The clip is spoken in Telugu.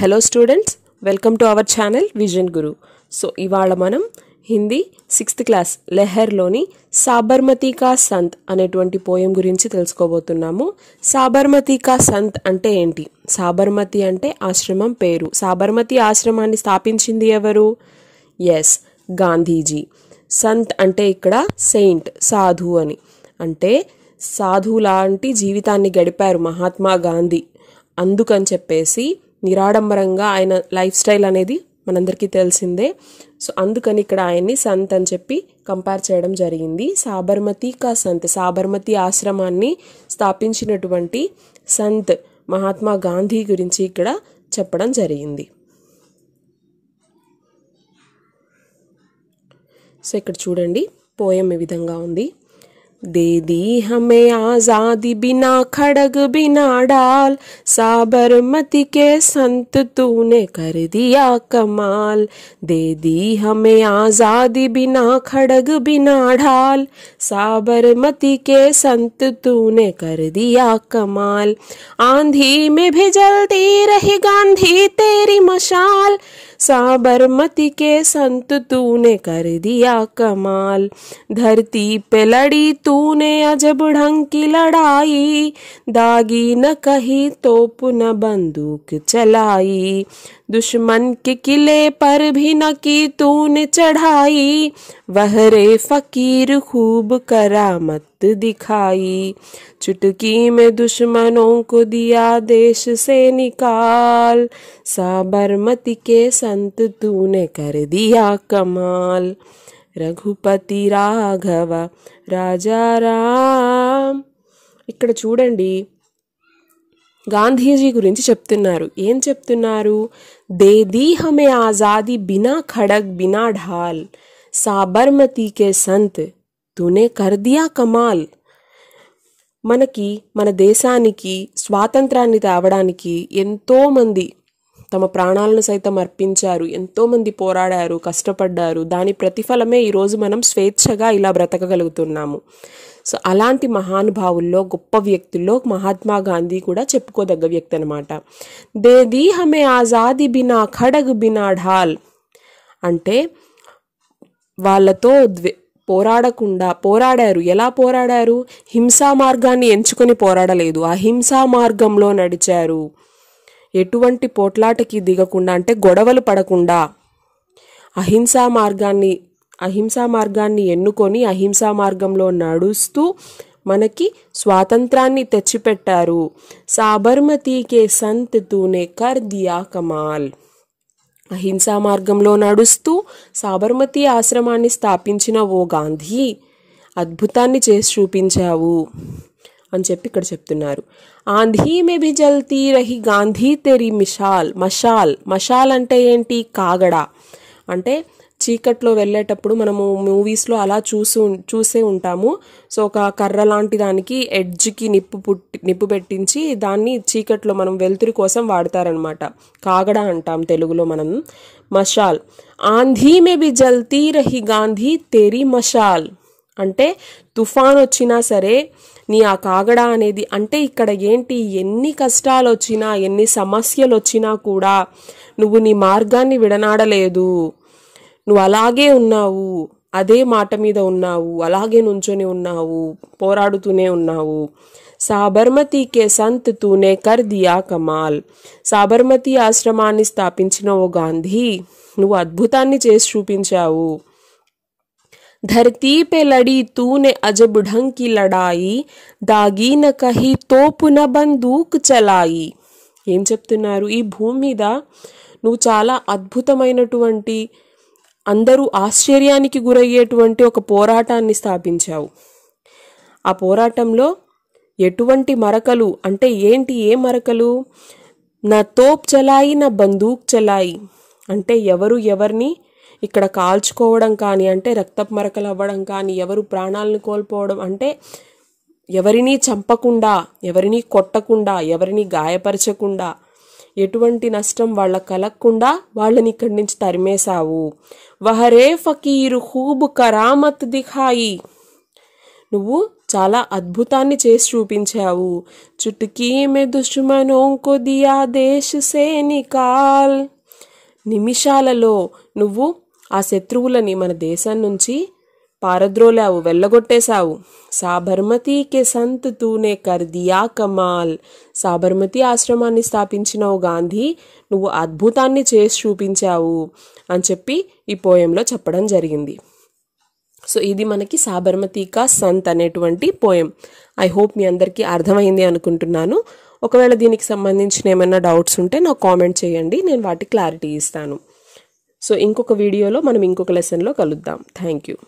hello students welcome to our channel Vision Guru so ఇవాళ మనం హిందీ సిక్స్త్ క్లాస్ లెహర్లోని సాబర్మతి కా సంత్ అనేటువంటి పోయం గురించి తెలుసుకోబోతున్నాము సాబర్మతి కా సంత్ అంటే ఏంటి సాబర్మతి అంటే ఆశ్రమం పేరు సాబర్మతి ఆశ్రమాన్ని స్థాపించింది ఎవరు ఎస్ గాంధీజీ సంత్ అంటే ఇక్కడ సెయింట్ సాధు అని అంటే సాధు లాంటి జీవితాన్ని గడిపారు మహాత్మా గాంధీ అందుకని చెప్పేసి నిరాడంబరంగా ఆయన లైఫ్ స్టైల్ అనేది మనందరికీ తెలిసిందే సో అందుకని ఇక్కడ ఆయన్ని సంత్ అని చెప్పి కంపేర్ చేయడం జరిగింది సాబర్మతి కా సంత్ సాబర్మతి ఆశ్రమాన్ని స్థాపించినటువంటి సంత్ మహాత్మా గాంధీ గురించి ఇక్కడ చెప్పడం జరిగింది సో ఇక్కడ చూడండి పోయం ఈ విధంగా ఉంది दे दी हमें आज़ादी बिना खड़ग बिना डाल साबरमती के संत तूने कर दिया कमाल दे दी हमें आज़ादी बिना खड़ग बिना ढाल साबरमती के संत तूने कर दिया कमाल आंधी में भी जलती रही गांधी तेरी मशाल साबरमती के संत तूने कर दिया कमाल धरती पे लड़ी तूने अजब ढंग की लड़ाई दागी न कही तो न बंदूक चलाई दुश्मन के किले पर भी न की तूने चढ़ाई वह रे फकीर खूब करामत दिखाई चुटकी में दुश्मनों को दिया देश से निकाल साबरमती के संत तूने कर दिया कमाल रघुपति राघव राजा राम ఇక్కడ చూడండి గాంధీజీ గురించి చెప్తున్నారు ఏం చెప్తున్నారు దే ది హమే బినా ఖడగ్ బినా ఢాల్ సాబర్మతీకే సంత్ తునే కర్దియా కమాల్ మనకి మన దేశానికి స్వాతంత్రాన్ని తేవడానికి ఎంతోమంది తమ ప్రాణాలను సైతం అర్పించారు ఎంతోమంది పోరాడారు కష్టపడ్డారు దాని ప్రతిఫలమే ఈరోజు మనం స్వేచ్ఛగా ఇలా బ్రతకగలుగుతున్నాము సో అలాంటి మహానుభావుల్లో గొప్ప వ్యక్తుల్లో మహాత్మా గాంధీ కూడా చెప్పుకోదగ్గ వ్యక్తి అనమాట దే దీ హమే ఆజాది బినా ఖడగ్ బినా ఢాల్ అంటే వాళ్ళతో ద్వే పోరాడకుండా పోరాడారు ఎలా పోరాడారు హింసా మార్గాన్ని ఎంచుకొని పోరాడలేదు ఆ హింసా మార్గంలో నడిచారు ఎటువంటి పోట్లాటకి దిగకుండా అంటే గొడవలు పడకుండా అహింసా మార్గాన్ని అహింసా మార్గాన్ని ఎన్నుకొని అహింసా మార్గంలో నడుస్తూ మనకి స్వాతంత్రాన్ని తెచ్చిపెట్టారు సాబర్మతీకే సంత్ తూనే కర్ దియా కమాల్ అహింసా మార్గంలో నడుస్తూ సాబర్మతి ఆశ్రమాన్ని స్థాపించిన ఓ గాంధీ అద్భుతాన్ని చేసి చూపించావు అని చెప్పి ఇక్కడ చెప్తున్నారు ఆంధీ మే బి జల్తీ రహి గాంధీ తెరి మిషాల్ మషాల్ మషాల్ అంటే ఏంటి కాగడ అంటే చీకట్లో వెళ్ళేటప్పుడు మనము మూవీస్లో అలా చూసు చూసే ఉంటాము సో ఒక కర్ర లాంటి దానికి ఎడ్జ్కి నిప్పు పుట్టి నిప్పు పెట్టించి దాన్ని చీకట్లో మనం వెలుతురు కోసం వాడతారనమాట కాగడ అంటాం తెలుగులో మనం మషాల్ ఆంధీ మే బి జల్తీ రహి గాంధీ తెరి మషాల్ అంటే తుఫాన్ వచ్చినా సరే నీ ఆ కాగడ అనేది అంటే ఇక్కడ ఏంటి ఎన్ని కష్టాలు వచ్చినా ఎన్ని సమస్యలు వచ్చినా కూడా నువ్వు నీ మార్గాన్ని విడనాడలేదు నువ్వు అలాగే ఉన్నావు అదే మాట మీద ఉన్నావు అలాగే నుంచొని ఉన్నావు పోరాడుతూనే ఉన్నావు సాబర్మతి కే సంత్ తూనే కర్ దియా కమాల్ సాబర్మతి ఆశ్రమాన్ని స్థాపించిన ఓ గాంధీ నువ్వు అద్భుతాన్ని చేసి చూపించావు ధర్తీ పే లడి తూనే అజబ్ ఢంకి లడాయి దాగి కహి తోపున బందూక్ చలాయి ఏం చెప్తున్నారు ఈ భూమి మీద నువ్వు చాలా అద్భుతమైనటువంటి అందరూ ఆశ్చర్యానికి గురయ్యేటువంటి ఒక పోరాటాన్ని స్థాపించావు ఆ పోరాటంలో ఎటువంటి మరకలు అంటే ఏంటి ఏ మరకలు నా తోప్ చలాయి నా బందూక్ చలాయి అంటే ఎవరు ఎవరిని ఇక్కడ కాల్చుకోవడం కానీ అంటే రక్తపు మరకలు అవ్వడం కానీ ఎవరు ప్రాణాలను కోల్పోవడం అంటే ఎవరిని చంపకుండా ఎవరిని కొట్టకుండా ఎవరిని గాయపరచకుండా ఎటువంటి నష్టం వాళ్ళ కలగకుండా వాళ్ళని ఇక్కడి నుంచి తరిమేశావు వహరే ఫకీరు ఖూబ్ కరామత్ దిఖాయి నువ్వు చాలా అద్భుతాన్ని చేసి చూపించావు చుట్టుకీ మే దుష్మనోంకు దియా దేశ్ సే నికాల్ నిమిషాలలో నువ్వు ఆ శత్రువులని మన దేశం నుంచి పారద్రోలావు వెళ్ళగొట్టేశావు సాబర్మతికి సంత్ తూనే కర్దియా కమాల్ సాబర్మతి ఆశ్రమాన్ని స్థాపించినావు గాంధీ నువ్వు అద్భుతాన్ని చేసి చూపించావు అని చెప్పి ఈ పోయంలో చెప్పడం జరిగింది సో ఇది మనకి సాబర్మతి కా సంత్ అనేటువంటి పోయం ఐ హోప్ మీ అందరికీ అర్థమైంది అనుకుంటున్నాను ఒకవేళ దీనికి సంబంధించిన ఏమైనా డౌట్స్ ఉంటే నాకు కామెంట్ చేయండి నేను వాటి క్లారిటీ ఇస్తాను సో ఇంకొక వీడియోలో మనం ఇంకొక లెసన్లో కలుద్దాం థ్యాంక్ యూ